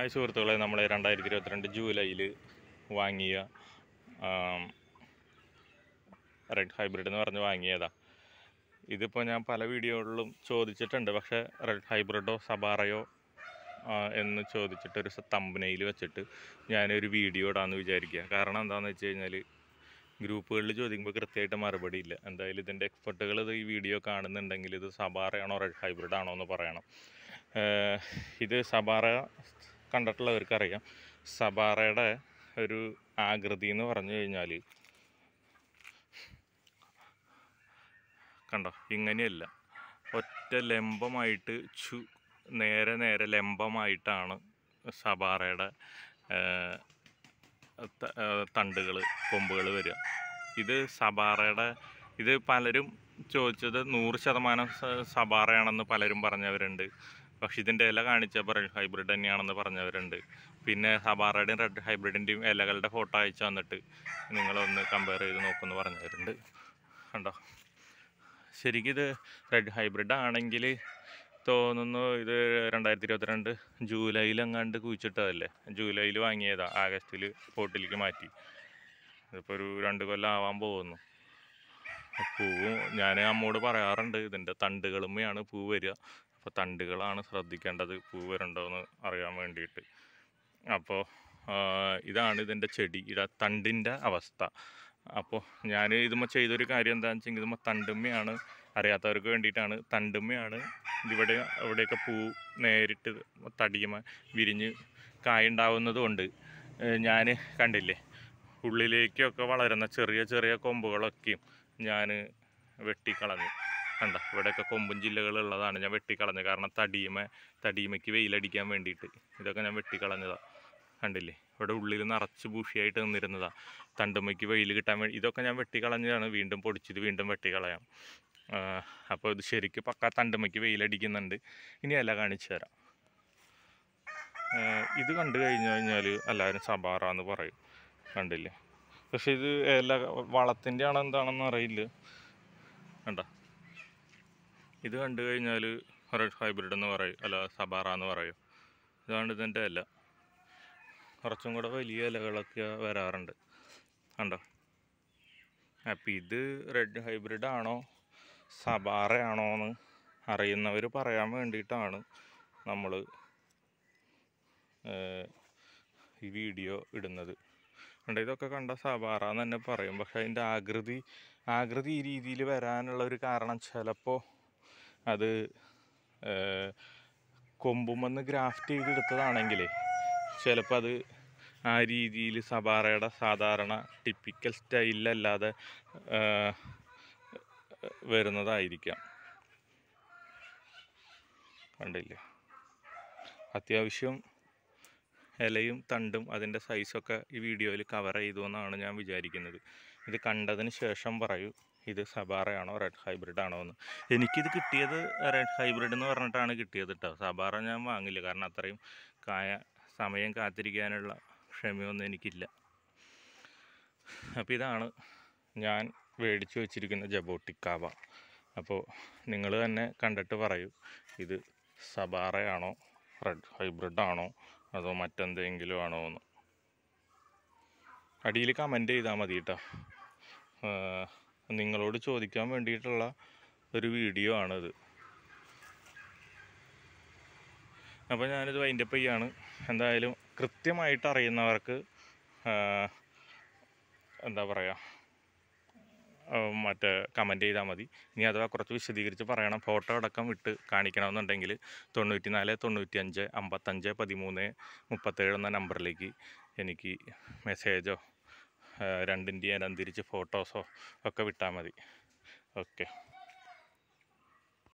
hi സുഹൃത്തുക്കളെ നമ്മൾ രണ്ടായിരത്തി ഇരുപത്തിരണ്ട് ജൂലൈയിൽ വാങ്ങിയ റെഡ് ഹൈബ്രിഡ് എന്ന് പറഞ്ഞ് വാങ്ങിയതാ ഇതിപ്പോൾ ഞാൻ പല വീഡിയോകളിലും ചോദിച്ചിട്ടുണ്ട് പക്ഷേ റെഡ് ഹൈബ്രിഡോ സബാറയോ എന്ന് ചോദിച്ചിട്ട് ഒരു തമ്പനയിൽ വെച്ചിട്ട് ഞാനൊരു വീഡിയോ ഇടാമെന്ന് വിചാരിക്കുക കാരണം എന്താണെന്ന് വെച്ച് കഴിഞ്ഞാൽ ഗ്രൂപ്പുകളിൽ ചോദിക്കുമ്പോൾ കൃത്യമായിട്ട് മറുപടി ഇല്ല എന്തായാലും ഇതിൻ്റെ എക്സ്പെർട്ടുകൾ ഇത് ഈ വീഡിയോ കാണുന്നുണ്ടെങ്കിൽ ഇത് സബാറയാണോ റെഡ് ഹൈബ്രിഡ് ആണോ എന്ന് പറയണം ഇത് സബാറ കണ്ടിട്ടുള്ളവർക്കറിയാം സബാറയുടെ ഒരു ആകൃതി എന്ന് പറഞ്ഞു കഴിഞ്ഞാൽ കണ്ടോ ഇങ്ങനെയല്ല ഒറ്റ ലംബമായിട്ട് ചു നേരെ നേരെ ലംബമായിട്ടാണ് സബാറയുടെ തണ്ടുകൾ കൊമ്പുകൾ വരിക ഇത് സബാറയുടെ ഇത് പലരും ചോദിച്ചത് നൂറ് ശതമാനം സബാറയാണെന്ന് പലരും പറഞ്ഞവരുണ്ട് പക്ഷിതിന്റെ ഇതിൻ്റെ ഇല കാണിച്ചപ്പോൾ ഹൈബ്രിഡ് തന്നെയാണെന്ന് പറഞ്ഞവരുണ്ട് പിന്നെ സബാറയുടെയും റെഡ് ഹൈബ്രിഡിൻ്റെയും ഇലകളുടെ ഫോട്ടോ അയച്ചു വന്നിട്ട് നിങ്ങളൊന്ന് കമ്പയർ ചെയ്ത് നോക്കുമെന്ന് പറഞ്ഞവരുണ്ട് കണ്ടോ ശരിക്കും ഇത് റെഡ് ഹൈബ്രിഡ് ആണെങ്കിൽ തോന്നുന്നു ഇത് രണ്ടായിരത്തി ഇരുപത്തിരണ്ട് ജൂലൈയിലെങ്ങാണ്ട് കുഴിച്ചിട്ടതല്ലേ ജൂലൈയിൽ വാങ്ങിയതാണ് ആഗസ്റ്റിൽ ഫോട്ടിലേക്ക് മാറ്റി ഇതിപ്പോൾ ഒരു രണ്ട് കൊല്ലം ആവാൻ പോകുന്നു പൂവും ഞാൻ അമ്മോട് പറയാറുണ്ട് ഇതിൻ്റെ തണ്ടുകളുമ്മയാണ് പൂ വരിക അപ്പോൾ തണ്ടുകളാണ് ശ്രദ്ധിക്കേണ്ടത് പൂ വരണ്ടോയെന്ന് അറിയാൻ വേണ്ടിയിട്ട് അപ്പോൾ ഇതാണ് ഇതിൻ്റെ ചെടിയുടെ തണ്ടിൻ്റെ അവസ്ഥ അപ്പോൾ ഞാൻ ഇതുമ്മ ചെയ്തൊരു കാര്യം എന്താണെന്ന് വെച്ചാൽ ഇതുമ്മ തണ്ടുമ്മയാണ് അറിയാത്തവർക്ക് വേണ്ടിയിട്ടാണ് തണ്ടുമ്മയാണ് ഇവിടെ അവിടെയൊക്കെ പൂ നേരിട്ട് തടിയുമ വിരിഞ്ഞ് കായുണ്ടാവുന്നതുകൊണ്ട് ഞാൻ കണ്ടില്ലേ ഉള്ളിലേക്കൊക്കെ വളരുന്ന ചെറിയ ചെറിയ കൊമ്പുകളൊക്കെയും ഞാൻ വെട്ടിക്കളഞ്ഞു കണ്ട ഇവിടെയൊക്കെ കൊമ്പും ജില്ലകളുള്ളതാണ് ഞാൻ വെട്ടിക്കളഞ്ഞത് കാരണം തടിയമ തടിയമയ്ക്ക് വെയിലടിക്കാൻ വേണ്ടിയിട്ട് ഇതൊക്കെ ഞാൻ വെട്ടിക്കളഞ്ഞതാണ് കണ്ടില്ലേ ഇവിടെ ഉള്ളിൽ നിറച്ച് ഭൂഷിയായിട്ട് നിന്നിരുന്നതാണ് തണ്ടുമയ്ക്ക് വെയിൽ കിട്ടാൻ വേണ്ടി ഇതൊക്കെ ഞാൻ വെട്ടിക്കളഞ്ഞതാണ് വീണ്ടും പൊടിച്ചത് വീണ്ടും വെട്ടിക്കളയാം അപ്പോൾ ഇത് ശരിക്കും പക്ക തണ്ടുമയ്ക്ക് വെയിലടിക്കുന്നുണ്ട് ഇനി അല്ല കാണിച്ചു തരാം ഇത് കണ്ടു കഴിഞ്ഞു കഴിഞ്ഞാൽ എല്ലാവരും സബാറ എന്ന് പറയും കണ്ടില്ലേ പക്ഷേ ഇത് വളത്തിന്റെ വളത്തിൻ്റെ എന്താണെന്ന് അറിയില്ല കണ്ടോ ഇത് കണ്ടു കഴിഞ്ഞാൽ റെഡ് ഹൈബ്രിഡ് എന്ന് പറയും അല്ല സബാറ എന്ന് പറയും ഇതാണ് ഇതിൻ്റെ ഇല കുറച്ചും കൂടെ വലിയ ഇലകളൊക്കെ വരാറുണ്ട് കണ്ടോ അപ്പം ഇത് റെഡ് ഹൈബ്രിഡ് ആണോ സബാറയാണോ എന്ന് അറിയുന്നവർ പറയാൻ വേണ്ടിയിട്ടാണ് നമ്മൾ ഈ വീഡിയോ ഇടുന്നത് കണ്ടോ ഇതൊക്കെ കണ്ട സബാറ എന്ന് തന്നെ പറയും പക്ഷേ അതിൻ്റെ ആകൃതി ആകൃതി ഈ രീതിയിൽ വരാനുള്ള ഒരു കാരണം ചിലപ്പോൾ അത് കൊമ്പുമെന്ന് ഗ്രാഫ്റ്റ് ചെയ്തെടുത്തതാണെങ്കിൽ ചിലപ്പോൾ അത് ആ രീതിയിൽ സബാറയുടെ സാധാരണ ടിപ്പിക്കൽ സ്റ്റൈലിലല്ലാതെ വരുന്നതായിരിക്കാം കണ്ടില്ലേ അത്യാവശ്യം ഇലയും തണ്ടും അതിൻ്റെ സൈസൊക്കെ ഈ വീഡിയോയിൽ കവർ ചെയ്തു എന്നാണ് ഞാൻ വിചാരിക്കുന്നത് ഇത് കണ്ടതിന് ശേഷം പറയൂ ഇത് സബാറയാണോ റെഡ് ഹൈബ്രിഡ് ആണോ എന്ന് എനിക്കിത് കിട്ടിയത് റെഡ് ഹൈബ്രിഡ് എന്ന് പറഞ്ഞിട്ടാണ് കിട്ടിയത് കേട്ടോ സബാറ ഞാൻ വാങ്ങില്ല കാരണം അത്രയും കായ സമയം കാത്തിരിക്കാനുള്ള ക്ഷമയൊന്നും എനിക്കില്ല അപ്പോൾ ഇതാണ് ഞാൻ മേടിച്ചു ജബോട്ടി ജബോട്ടിക്കാവ അപ്പോൾ നിങ്ങൾ തന്നെ കണ്ടിട്ട് പറയൂ ഇത് സബാറയാണോ റെഡ് ഹൈബ്രിഡ് ആണോ അതോ മറ്റെന്തെങ്കിലും ആണോ എന്ന് അടിയിൽ കമൻറ്റ് ചെയ്താൽ മതി കേട്ടോ നിങ്ങളോട് ചോദിക്കാൻ വേണ്ടിയിട്ടുള്ള ഒരു വീഡിയോ ആണത് അപ്പോൾ ഞാനിത് വൈൻഡപ്പ് പയ്യാണ് എന്തായാലും കൃത്യമായിട്ട് അറിയുന്നവർക്ക് എന്താ പറയുക മറ്റേ കമൻറ്റ് ചെയ്താൽ മതി ഇനി അഥവാ കുറച്ച് വിശദീകരിച്ച് പറയണം ഫോട്ടോ അടക്കം വിട്ട് കാണിക്കണമെന്നുണ്ടെങ്കിൽ തൊണ്ണൂറ്റി നാല് തൊണ്ണൂറ്റി അഞ്ച് അമ്പത്തഞ്ച് പതിമൂന്ന് മുപ്പത്തേഴ് എന്ന നമ്പറിലേക്ക് എനിക്ക് മെസ്സേജോ രണ്ടിൻ്റെയും തിരിച്ച് ഫോട്ടോസോ ഒക്കെ വിട്ടാൽ മതി ഓക്കെ